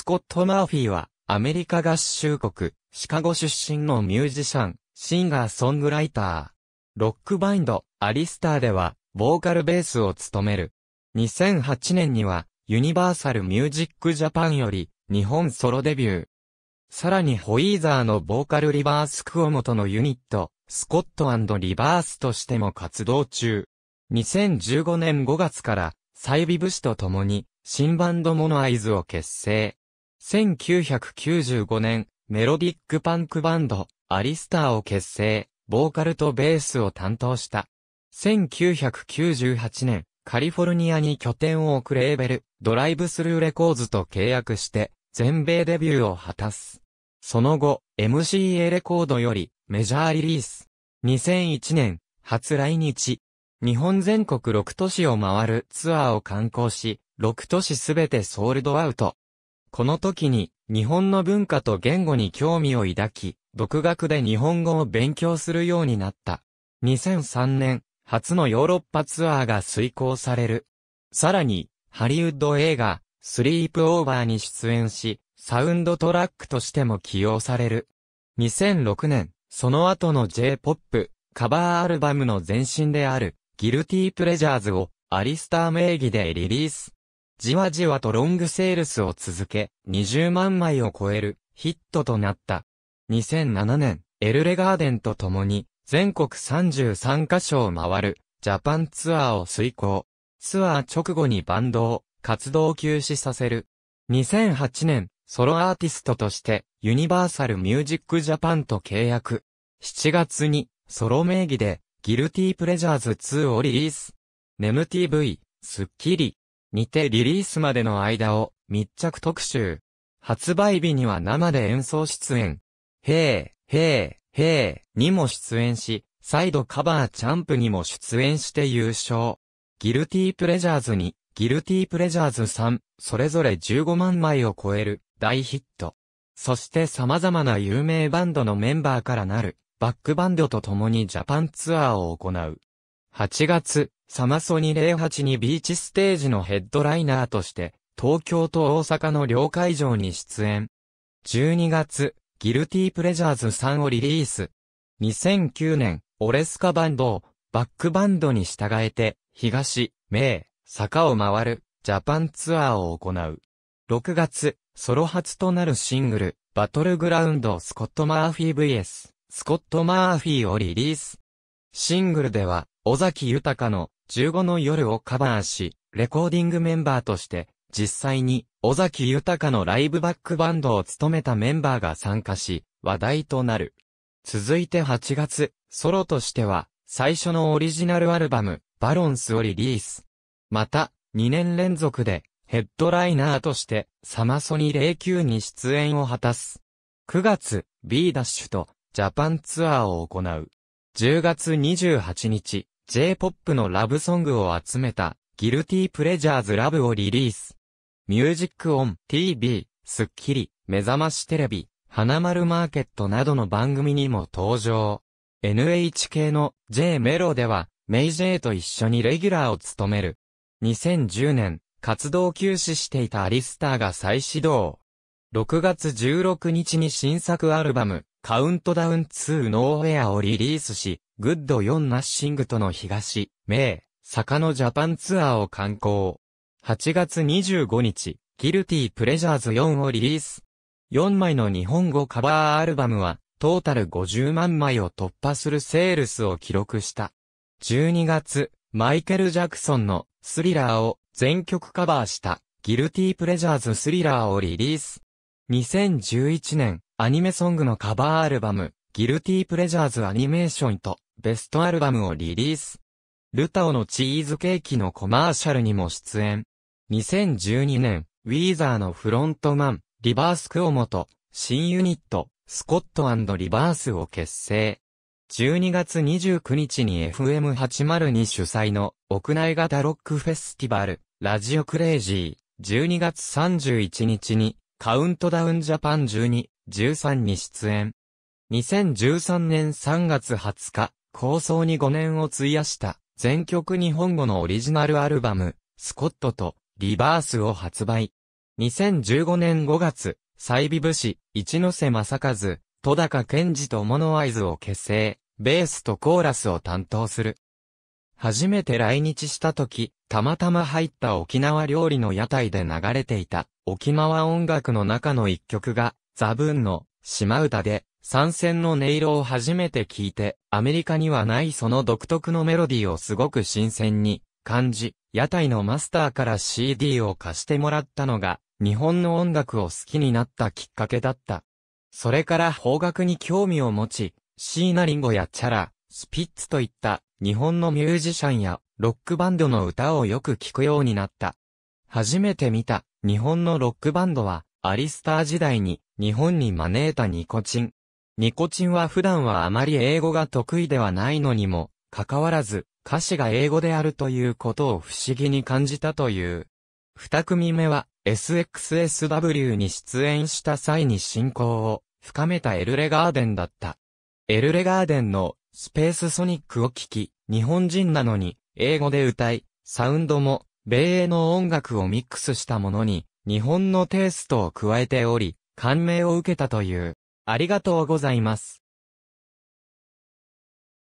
スコット・マーフィーは、アメリカ合衆国、シカゴ出身のミュージシャン、シンガーソングライター。ロックバインド、アリスターでは、ボーカルベースを務める。2008年には、ユニバーサル・ミュージック・ジャパンより、日本ソロデビュー。さらにホイーザーのボーカルリバース・クオモとのユニット、スコットリバースとしても活動中。2015年5月から、サイビブ氏と共に、新バンドモノアイズを結成。1995年、メロディックパンクバンド、アリスターを結成、ボーカルとベースを担当した。1998年、カリフォルニアに拠点を置くレーベル、ドライブスルーレコーズと契約して、全米デビューを果たす。その後、MCA レコードより、メジャーリリース。2001年、初来日。日本全国6都市を回るツアーを観光し、6都市すべてソールドアウト。この時に、日本の文化と言語に興味を抱き、独学で日本語を勉強するようになった。2003年、初のヨーロッパツアーが遂行される。さらに、ハリウッド映画、スリープオーバーに出演し、サウンドトラックとしても起用される。2006年、その後の J-POP、カバーアルバムの前身である、ギルティープレジャーズを、アリスター名義でリリース。じわじわとロングセールスを続け、20万枚を超えるヒットとなった。2007年、エルレガーデンと共に、全国33カ所を回る、ジャパンツアーを遂行。ツアー直後にバンドを、活動休止させる。2008年、ソロアーティストとして、ユニバーサルミュージックジャパンと契約。7月に、ソロ名義で、ギルティプレジャーズ2をリリース。ネム TV、スッキリ、にてリリースまでの間を密着特集。発売日には生で演奏出演。へー、へー、へーにも出演し、再度カバーチャンプにも出演して優勝。ギルティープレジャーズに、ギルティープレジャーズ3、それぞれ15万枚を超える大ヒット。そして様々な有名バンドのメンバーからなるバックバンドと共にジャパンツアーを行う。8月、サマソニ08にビーチステージのヘッドライナーとして、東京と大阪の両会場に出演。12月、ギルティープレジャーズ3をリリース。2009年、オレスカバンドを、バックバンドに従えて、東、名、坂を回る、ジャパンツアーを行う。6月、ソロ初となるシングル、バトルグラウンドスコット・マーフィー VS、スコット・マーフィーをリリース。シングルでは、尾崎豊の15の夜をカバーし、レコーディングメンバーとして、実際に、尾崎豊のライブバックバンドを務めたメンバーが参加し、話題となる。続いて8月、ソロとしては、最初のオリジナルアルバム、バロンスをリリース。また、2年連続で、ヘッドライナーとして、サマソニ09に出演を果たす。9月、B ダッシュと、ジャパンツアーを行う。10月28日、J-POP のラブソングを集めた、ギルティープレジャーズラブをリリース。ミュージックオン、TV、スッキリ、目覚ましテレビ、花丸マーケットなどの番組にも登場。NHK の J メロでは、メイ J と一緒にレギュラーを務める。2010年、活動休止していたアリスターが再始動。6月16日に新作アルバム、カウントダウン2ノーウェアをリリースし、グッド4ナッシングとの東、名、坂のジャパンツアーを観光。8月25日、ギルティプレジャーズ4をリリース。4枚の日本語カバーアルバムは、トータル50万枚を突破するセールスを記録した。12月、マイケル・ジャクソンのスリラーを全曲カバーしたギルティ・プレジャーズ・スリラーをリリース。2011年、アニメソングのカバーアルバム、ギルティープレジャーズアニメーションとベストアルバムをリリース。ルタオのチーズケーキのコマーシャルにも出演。2012年、ウィーザーのフロントマン、リバースクオモと、新ユニット、スコットリバースを結成。12月29日に FM802 主催の屋内型ロックフェスティバル、ラジオクレイジー。12月31日に、カウントダウンジャパン12、13に出演。2013年3月20日、構想に5年を費やした、全曲日本語のオリジナルアルバム、スコットと、リバースを発売。2015年5月、西微武士、一ノ瀬正和、戸高健二とモノアイズを結成、ベースとコーラスを担当する。初めて来日した時、たまたま入った沖縄料理の屋台で流れていた、沖縄音楽の中の一曲が、ザブーンの島唄で参戦の音色を初めて聞いて、アメリカにはないその独特のメロディーをすごく新鮮に感じ、屋台のマスターから CD を貸してもらったのが、日本の音楽を好きになったきっかけだった。それから邦楽に興味を持ち、シーナリンゴやチャラ、スピッツといった日本のミュージシャンやロックバンドの歌をよく聞くようになった。初めて見た日本のロックバンドはアリスター時代に日本に招いたニコチン。ニコチンは普段はあまり英語が得意ではないのにも、かかわらず、歌詞が英語であるということを不思議に感じたという。二組目は、SXSW に出演した際に進行を深めたエルレガーデンだった。エルレガーデンのスペースソニックを聴き、日本人なのに英語で歌い、サウンドも米英の音楽をミックスしたものに日本のテイストを加えており、感銘を受けたという。ありがとうございます。